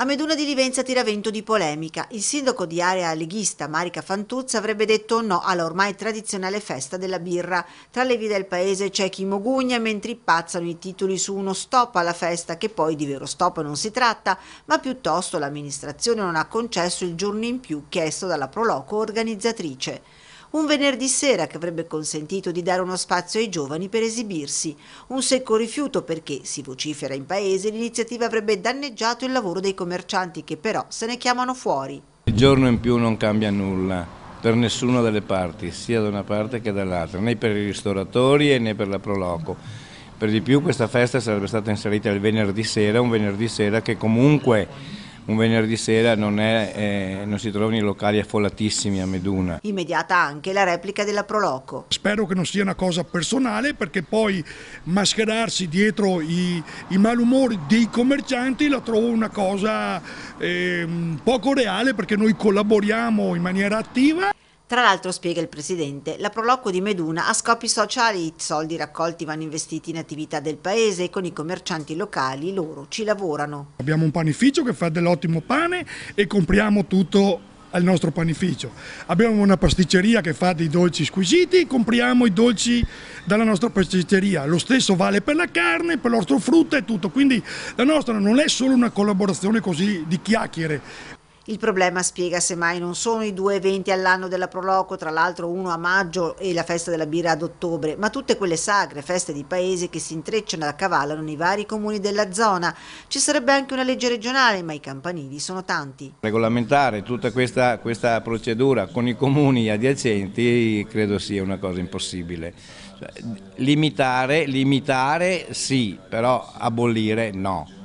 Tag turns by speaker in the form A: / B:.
A: A Meduna di Livenza tira vento di polemica. Il sindaco di area leghista Marica Fantuzza avrebbe detto no alla ormai tradizionale festa della birra. Tra le vie del paese c'è chi mogugna mentre pazzano i titoli su uno stop alla festa, che poi di vero stop non si tratta, ma piuttosto l'amministrazione non ha concesso il giorno in più chiesto dalla Proloco organizzatrice un venerdì sera che avrebbe consentito di dare uno spazio ai giovani per esibirsi, un secco rifiuto perché, si vocifera in paese, l'iniziativa avrebbe danneggiato il lavoro dei commercianti che però se ne chiamano fuori.
B: Il giorno in più non cambia nulla per nessuna delle parti, sia da una parte che dall'altra, né per i ristoratori né per la Proloco. Per di più questa festa sarebbe stata inserita il venerdì sera, un venerdì sera che comunque un venerdì sera non, è, eh, non si trovano i locali affollatissimi a Meduna.
C: Immediata anche la replica della Proloco. Spero che non sia una cosa personale perché poi mascherarsi dietro i, i malumori dei commercianti
A: la trovo una cosa eh, poco reale perché noi collaboriamo in maniera attiva. Tra l'altro, spiega il presidente, la proloquo di Meduna ha scopi sociali, i soldi raccolti vanno investiti in attività del paese e con i commercianti locali loro ci lavorano.
C: Abbiamo un panificio che fa dell'ottimo pane e compriamo tutto al nostro panificio. Abbiamo una pasticceria che fa dei dolci squisiti, e compriamo i dolci dalla nostra pasticceria. Lo stesso vale per la carne, per l'ortofrutta e tutto. Quindi la nostra non è solo una collaborazione così di chiacchiere.
A: Il problema, spiega semmai, non sono i due eventi all'anno della Proloco, tra l'altro uno a maggio e la festa della birra ad ottobre, ma tutte quelle sagre feste di paese che si intrecciano e accavallano nei vari comuni della zona. Ci sarebbe anche una legge regionale, ma i campanili sono tanti.
B: Regolamentare tutta questa, questa procedura con i comuni adiacenti credo sia una cosa impossibile. Limitare, limitare sì, però abolire no.